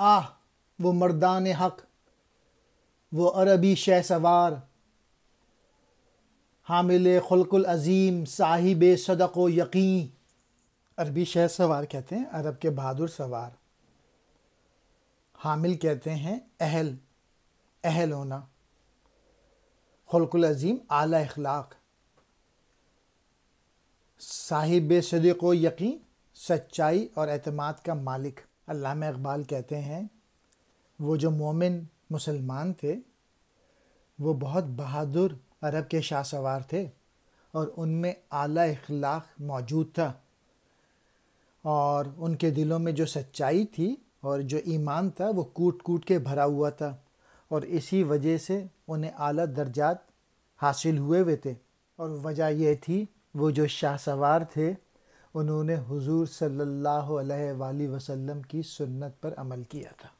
आह वो मर्दान हक वो अरबी शह सवार हामिल खुलकुल अज़ीम साहिब सदक व यकीन अरबी शह सवार कहते हैं अरब के बहादुर सवार हामिल कहते हैं अहल अहल होना खुलकुल अज़ीम आला अखलाक साहिब सदक व यकीन सच्चाई और अतमाद का मालिक अल्लाह इकबाल कहते हैं वो जो मोमिन मुसलमान थे वो बहुत बहादुर अरब के शाह सवार थे और उनमें आला इखलाक मौजूद था और उनके दिलों में जो सच्चाई थी और जो ईमान था वो कूट कूट के भरा हुआ था और इसी वजह से उन्हें आला दर्जात हासिल हुए हुए थे और वजह यह थी वो जो शाह सवार थे उन्होंने हुजूर सल्लल्लाहु अलैहि वसल्लम की सुन्नत पर अमल किया था